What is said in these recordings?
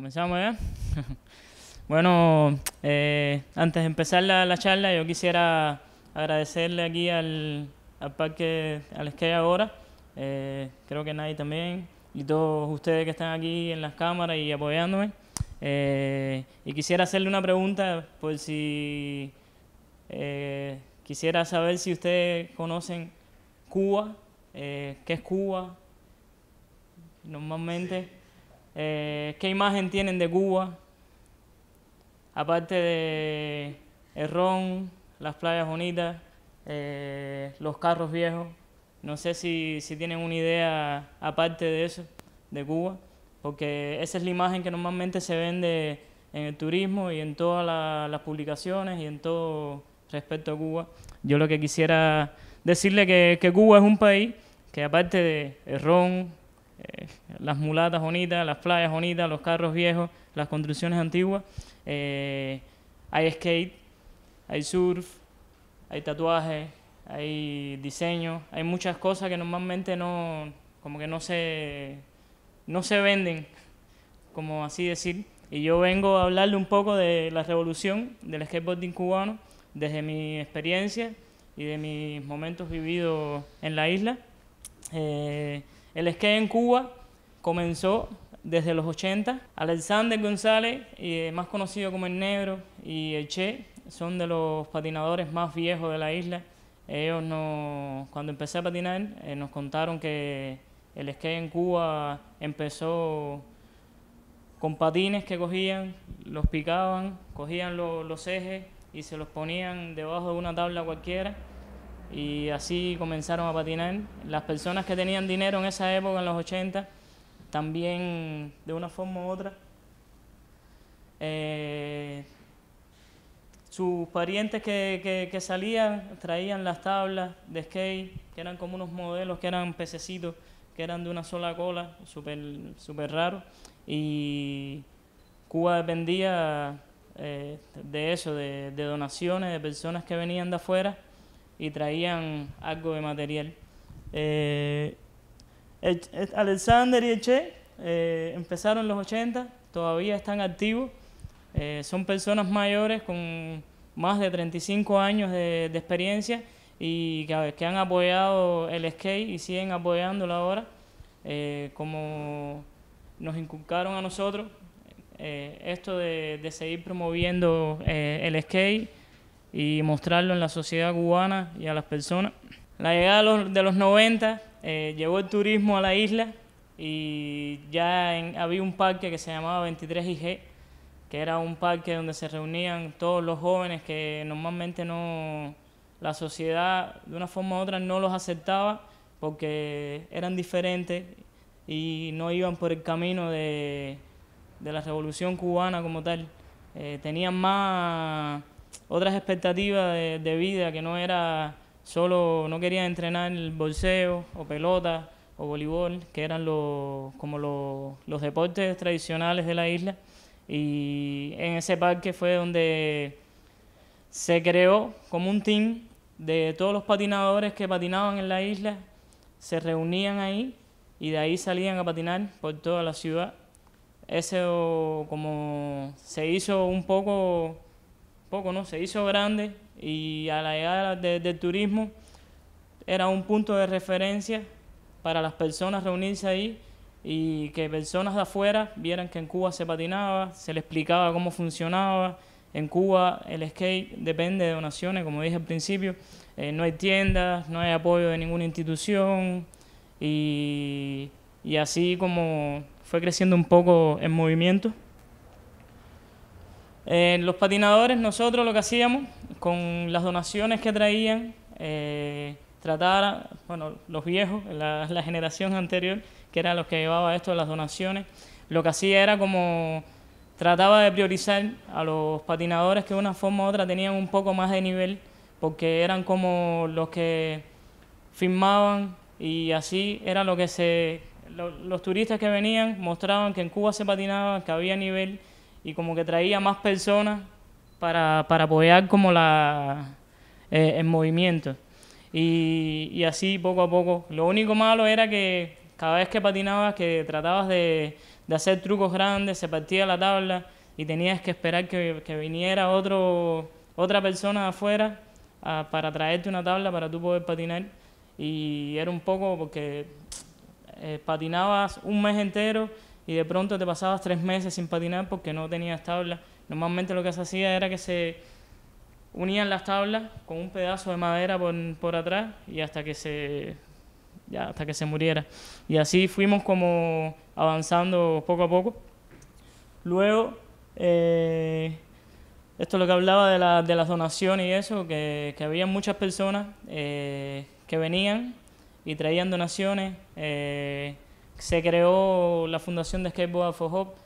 Comenzamos, ya. bueno, eh, antes de empezar la, charla, yo quisiera agradecerle aquí al, parque, al sky Ahora, eh, creo que nadie también, y todos ustedes que están aquí en las cámaras y apoyándome. Eh, y quisiera hacerle una pregunta por si quisiera saber si ustedes conocen Cuba, qué es Cuba normalmente. Eh, ¿Qué imagen tienen de Cuba? Aparte de el ron, las playas bonitas, eh, los carros viejos. No sé si, tienen una idea aparte de eso, de Cuba, porque esa es la imagen que normalmente se vende en el turismo y en todas las publicaciones y en todo respecto a Cuba. Yo lo que quisiera decirle que, que Cuba es un país que aparte de el ron, eh, las mulatas bonitas, las playas bonitas, los carros viejos, las construcciones antiguas. Eh, hay skate, hay surf, hay tatuajes, hay diseño, hay muchas cosas que normalmente no, como que no se, no se venden, como así decir. Y yo vengo a hablarle un poco de la revolución del skateboarding cubano desde mi experiencia y de mis momentos vividos en la isla. Eh, el skate en Cuba comenzó desde los 80. Alexander González, eh, más conocido como el Negro, y el Che son de los patinadores más viejos de la isla. Ellos cuando empecé a patinar eh, nos contaron que el skate en Cuba empezó con patines que cogían, los picaban, cogían los ejes y se los ponían debajo de una tabla cualquiera y así comenzaron a patinar. Las personas que tenían dinero en esa época, en los 80, también de una forma u otra, eh, sus parientes que, salían traían las tablas de skate, que eran como unos modelos, que eran pececitos, que eran de una sola cola, súper super raro. Y Cuba dependía eh, de eso, de donaciones, de personas que venían de afuera y traían algo de material. Eh, Alexander y Eche eh, empezaron en empezaron los 80, todavía están activos, eh, son personas mayores con más de 35 años de, experiencia y que, han apoyado el skate y siguen apoyándolo ahora, como nos inculcaron a nosotros esto de, de seguir promoviendo el skate y mostrarlo en la sociedad cubana y a las personas. La llegada de los, 90 eh, llevó el turismo a la isla y ya había un parque que se llamaba 23IG, que era un parque donde se reunían todos los jóvenes que normalmente no la sociedad de una forma u otra no los aceptaba porque eran diferentes y no iban por el camino de, de la revolución cubana como tal. Eh, tenían más otras expectativas de, vida que no era solo, no quería entrenar el bolseo o pelota o voleibol, que eran los, como los, los deportes tradicionales de la isla. Y en ese parque fue donde se creó como un team de todos los patinadores que patinaban en la isla, se reunían ahí y de ahí salían a patinar por toda la ciudad. Eso como se hizo un poco poco, ¿no? Se hizo grande y a la edad del turismo era un punto de referencia para las personas reunirse ahí y que personas de afuera vieran que en Cuba se patinaba, se le explicaba cómo funcionaba. En Cuba el skate depende de donaciones, como dije al principio, eh, no hay tiendas, no hay apoyo de ninguna institución y, y así como fue creciendo un poco el movimiento. Eh, los patinadores, nosotros lo que hacíamos con las donaciones que traían, eh, trataba, bueno, los viejos, la, generación anterior, que era los que llevaba esto de las donaciones, lo que hacía era como trataba de priorizar a los patinadores que de una forma u otra tenían un poco más de nivel, porque eran como los que firmaban y así era lo que se... los turistas que venían mostraban que en Cuba se patinaba, que había nivel y como que traía más personas para, para apoyar como la, en eh, el movimiento. Y, y, así poco a poco. Lo único malo era que cada vez que patinabas, que tratabas de, hacer trucos grandes, se partía la tabla y tenías que esperar que, viniera otro, otra persona afuera para traerte una tabla para tú poder patinar. Y era un poco porque eh, patinabas un mes entero y de pronto te pasabas tres meses sin patinar porque no tenías tabla. Normalmente lo que se hacía era que se unían las tablas con un pedazo de madera por, atrás y hasta que se ya, hasta que se muriera. Y así fuimos como avanzando poco a poco. Luego, eh, esto es lo que hablaba de, las donaciones y eso, que, que había muchas personas eh, que venían y traían donaciones. Eh, se creó la Fundación de Skateboard for Hope.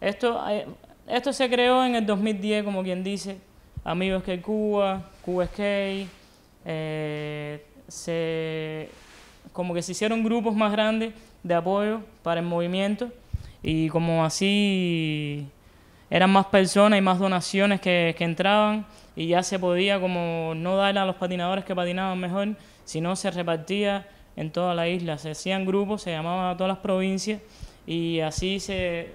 Esto, eh, esto se creó en el 2010, como quien dice, Amigos que Cuba, Cuba Skate, eh, como que se hicieron grupos más grandes de apoyo para el movimiento y como así eran más personas y más donaciones que, que entraban y ya se podía como no dar a los patinadores que patinaban mejor, sino se repartía en toda la isla. Se hacían grupos, se llamaban a todas las provincias y así se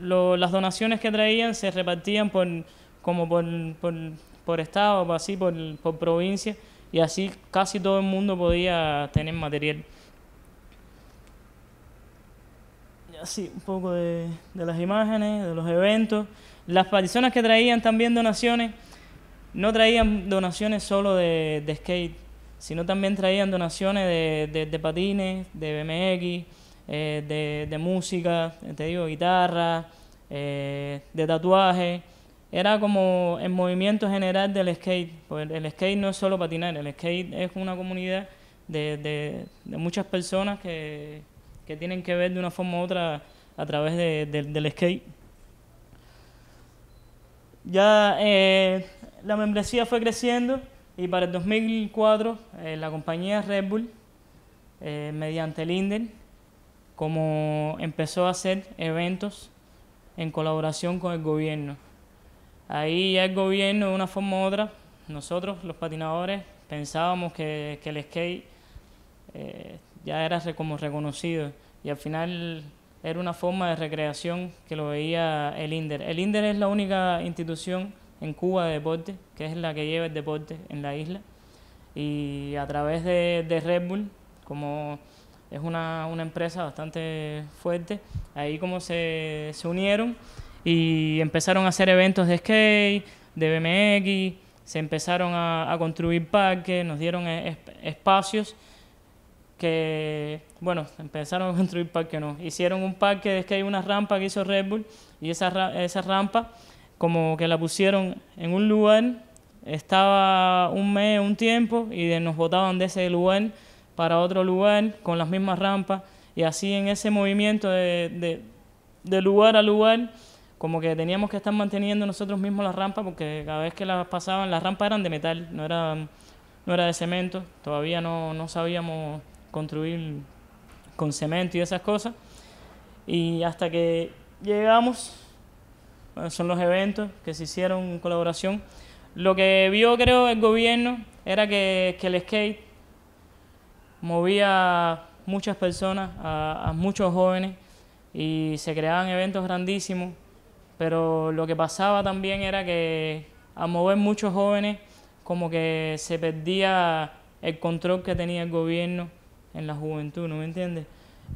las donaciones que traían se repartían por como por, estado, así por, por provincia y así casi todo el mundo podía tener material. así un poco de, las imágenes, de los eventos. Las personas que traían también donaciones, no traían donaciones solo de skate, sino también traían donaciones de, patines, de BMX, eh, de, música, te digo, guitarra, eh, de tatuaje. Era como el movimiento general del skate, pues el skate no es solo patinar, el skate es una comunidad de, muchas personas que, que, tienen que ver de una forma u otra a través del skate. Ya eh, la membresía fue creciendo. Y para el 2004, eh, la compañía Red Bull, eh, mediante el como empezó a hacer eventos en colaboración con el gobierno. Ahí ya el gobierno, de una forma u otra, nosotros los patinadores pensábamos que, el skate eh, ya era como reconocido y al final era una forma de recreación que lo veía el INDER. El INDER es la única institución en Cuba de deporte, que es la que lleva el deporte en la isla. Y a través de, Red Bull, como es una, empresa bastante fuerte, ahí como se, unieron y empezaron a hacer eventos de skate, de BMX, se empezaron a, construir parques, nos dieron espacios que, bueno, empezaron a construir parques, no, hicieron un parque de skate, una rampa que hizo Red Bull y esa, esa rampa como que la pusieron en un lugar, estaba un mes, un tiempo, y nos botaban de ese lugar para otro lugar con las mismas rampas, y así en ese movimiento de, lugar a lugar, como que teníamos que estar manteniendo nosotros mismos las rampas, porque cada vez que las pasaban, las rampas eran de metal, no eran no era de cemento, todavía no, no sabíamos construir con cemento y esas cosas. Y hasta que llegamos Ah, son los eventos que se hicieron en colaboración. Lo que vio, creo, el gobierno era que, el skate movía a muchas personas, a, muchos jóvenes, y se creaban eventos grandísimos, pero lo que pasaba también era que al mover muchos jóvenes, como que se perdía el control que tenía el gobierno en la juventud, ¿no me entiendes?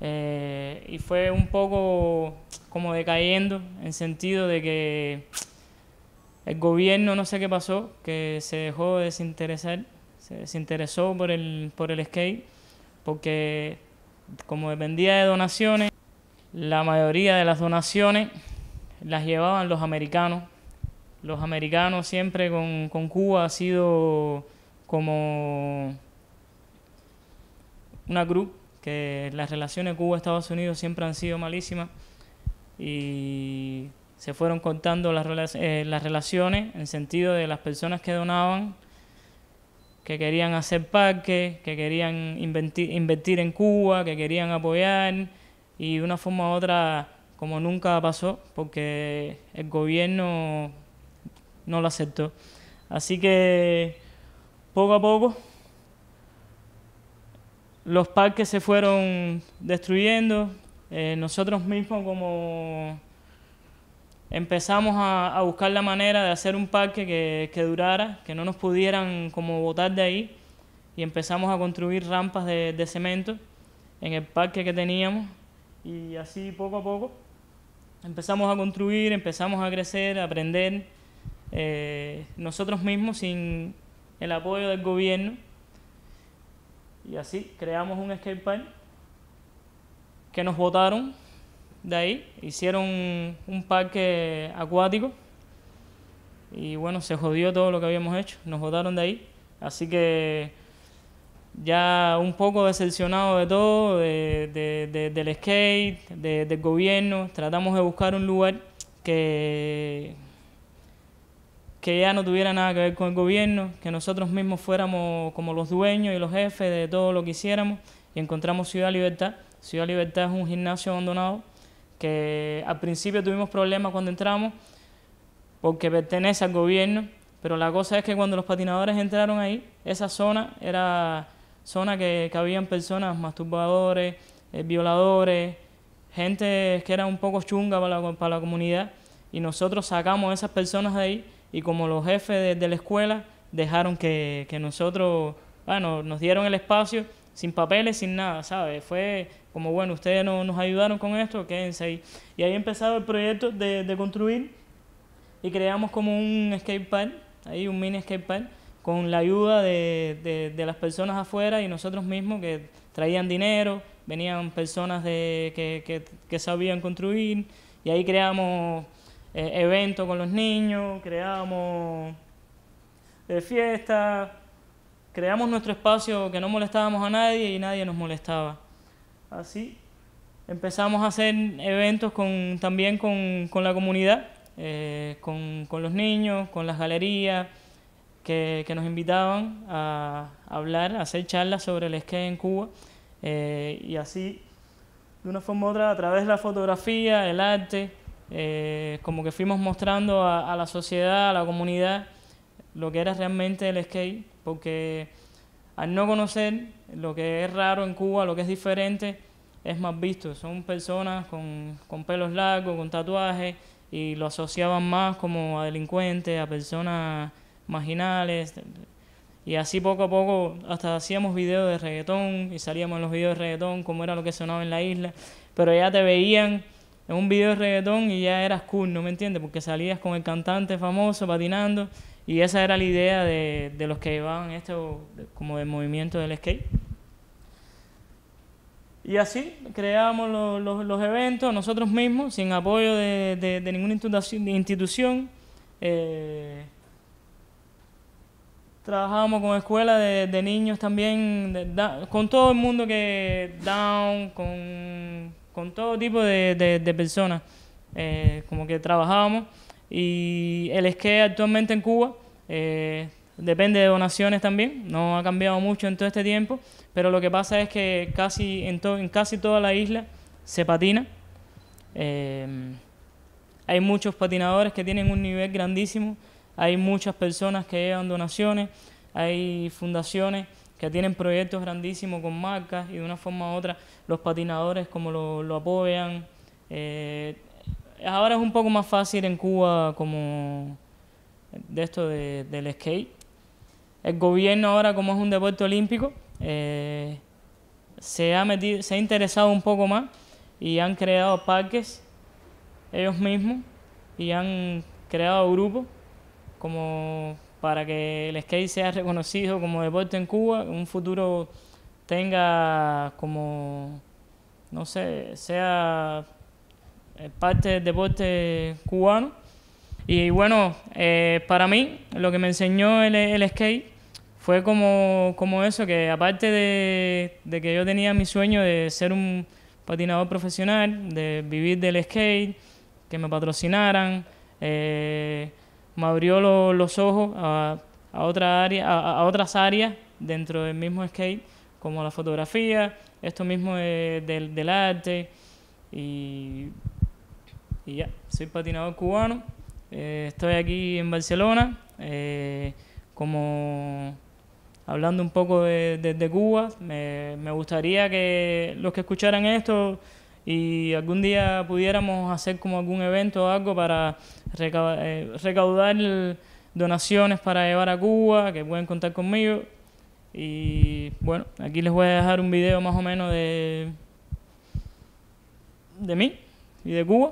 Eh, y fue un poco como decayendo en sentido de que el gobierno no sé qué pasó, que se dejó de desinteresar, se desinteresó por el, por el skate, porque como dependía de donaciones, la mayoría de las donaciones las llevaban los americanos. Los americanos siempre con, con Cuba ha sido como una cruz que las relaciones Cuba-Estados Unidos siempre han sido malísimas y se fueron contando las, eh, las relaciones en sentido de las personas que donaban, que querían hacer parques, que querían invertir en Cuba, que querían apoyar y de una forma u otra como nunca pasó porque el gobierno no lo aceptó. Así que poco a poco los parques se fueron destruyendo, eh, nosotros mismos como empezamos a, buscar la manera de hacer un parque que, durara, que no nos pudieran como botar de ahí, y empezamos a construir rampas de, cemento en el parque que teníamos, y así poco a poco empezamos a construir, empezamos a crecer, a aprender eh, nosotros mismos sin el apoyo del gobierno y así creamos un park que nos votaron de ahí, hicieron un parque acuático y bueno, se jodió todo lo que habíamos hecho, nos botaron de ahí. Así que ya un poco decepcionado de todo, del skate, del gobierno, tratamos de buscar un lugar que que ya no tuviera nada que ver con el gobierno, que nosotros mismos fuéramos como los dueños y los jefes de todo lo que hiciéramos y encontramos Ciudad Libertad. Ciudad Libertad es un gimnasio abandonado que al principio tuvimos problemas cuando entramos porque pertenece al gobierno, pero la cosa es que cuando los patinadores entraron ahí, esa zona era zona que, había personas masturbadores, eh, violadores, gente que era un poco chunga para la, para la comunidad y nosotros sacamos a esas personas de ahí y como los jefes de, la escuela dejaron que, que, nosotros, bueno, nos dieron el espacio sin papeles, sin nada, ¿sabes? Fue como, bueno, ustedes no, nos ayudaron con esto, quédense ahí. Y ahí empezaba el proyecto de, construir y creamos como un skatepark, ahí un mini skatepark, con la ayuda de, de, las personas afuera y nosotros mismos que traían dinero, venían personas de, que, que, que sabían construir y ahí creamos eh, eventos con los niños, creamos eh, fiestas, creamos nuestro espacio que no molestábamos a nadie y nadie nos molestaba. Así empezamos a hacer eventos con, también con, la comunidad, eh, con, los niños, con las galerías, que, nos invitaban a, hablar, a hacer charlas sobre el skate en Cuba. y así, de una forma u otra, a través de la fotografía, el arte, eh, como que fuimos mostrando a, la sociedad, a la comunidad, lo que era realmente el skate, porque al no conocer lo que es raro en Cuba, lo que es diferente, es más visto. Son personas con, con pelos largos, con tatuajes, y lo asociaban más como a delincuentes, a personas marginales. Y así poco a poco hasta hacíamos videos de reggaetón y salíamos en los videos de reggaetón, cómo era lo que sonaba en la isla, pero ya te veían en un video de reggaetón y ya eras cool, ¿no me entiendes? Porque salías con el cantante famoso patinando y esa era la idea de, los que llevaban esto como de movimiento del skate. Y así creamos los, eventos nosotros mismos, sin apoyo de, de, ninguna institución. Eh, trabajábamos con escuelas de, niños también, con todo el mundo que down, con con todo tipo de, personas, eh, como que trabajábamos. Y el esquí actualmente en Cuba eh, depende de donaciones también, no ha cambiado mucho en todo este tiempo, pero lo que pasa es que casi en, en casi toda la isla se patina. Eh, hay muchos patinadores que tienen un nivel grandísimo, hay muchas personas que llevan donaciones, hay fundaciones que tienen proyectos grandísimos con marcas y de una forma u otra los patinadores como lo, apoyan. Eh, ahora es un poco más fácil en Cuba como de esto del skate. El gobierno ahora como es un deporte olímpico eh, se, ha se ha interesado un poco más y han creado parques ellos mismos y han creado grupos como para que el skate sea reconocido como deporte en Cuba, un futuro tenga como, no sé, sea eh, parte del deporte cubano. Y bueno, eh, para mí lo que me enseñó el, skate fue como, eso, que aparte de, que yo tenía mi sueño de ser un patinador profesional, de vivir del skate, que me patrocinaran, eh, me abrió los ojos a, a otra área, a, otras áreas dentro del mismo skate, como la fotografía, esto mismo del arte. Y, ya, soy patinador cubano. Eh, estoy aquí en Barcelona, eh, como hablando un poco de, Cuba. Me, me gustaría que los que escucharan esto y algún día pudiéramos hacer como algún evento o algo para eh, recaudar, donaciones para llevar a Cuba, que pueden contar conmigo. Y bueno, aquí les voy a dejar un video más o menos de, de mí y de Cuba.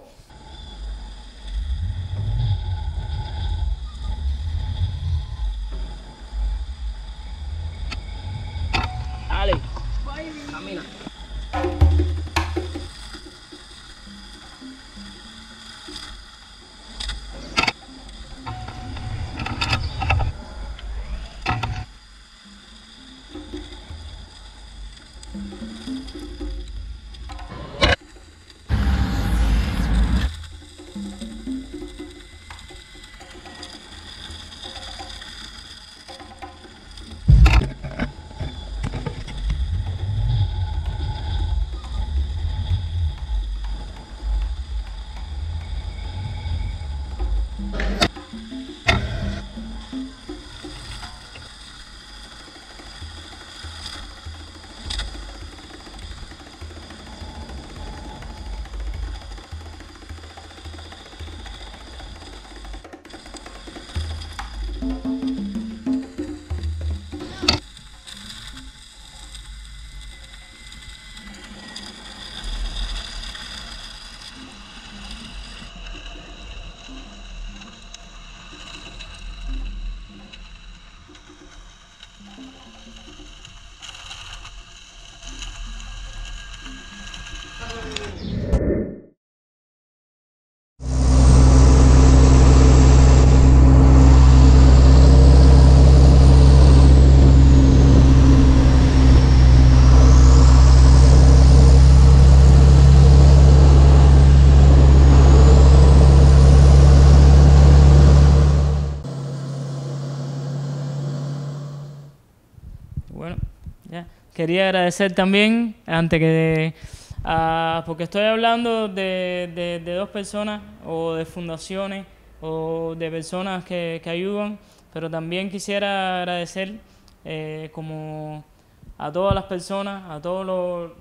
bueno, ya. Quería agradecer también, antes que... porque estoy hablando de, dos personas o de fundaciones o de personas que, ayudan, pero también quisiera agradecer eh, como a todas las personas, a todos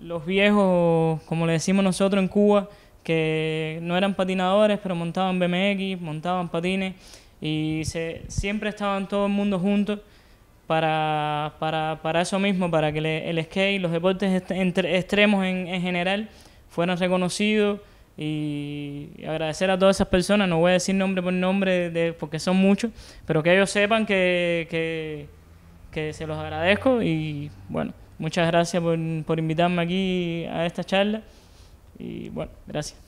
los, viejos, como le decimos nosotros en Cuba, que no eran patinadores, pero montaban BMX, montaban patines y se, siempre estaban todo el mundo juntos para, para, para eso mismo, para que el skate, los deportes extremos en, general fueran reconocidos y agradecer a todas esas personas, no voy a decir nombre por nombre de, porque son muchos, pero que ellos sepan que, que, se los agradezco y bueno, muchas gracias por invitarme aquí a esta charla y bueno, gracias.